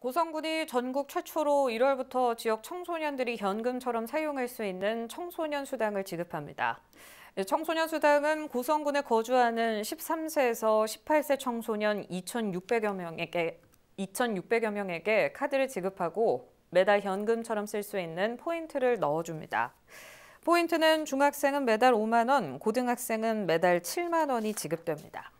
고성군이 전국 최초로 1월부터 지역 청소년들이 현금처럼 사용할 수 있는 청소년 수당을 지급합니다. 예, 청소년 수당은 고성군에 거주하는 13세에서 18세 청소년 2,600여 명에게 2,600여 명에게 카드를 지급하고 매달 현금처럼 쓸 수 있는 포인트를 넣어줍니다. 포인트는 중학생은 매달 5만 원, 고등학생은 매달 7만 원이 지급됩니다.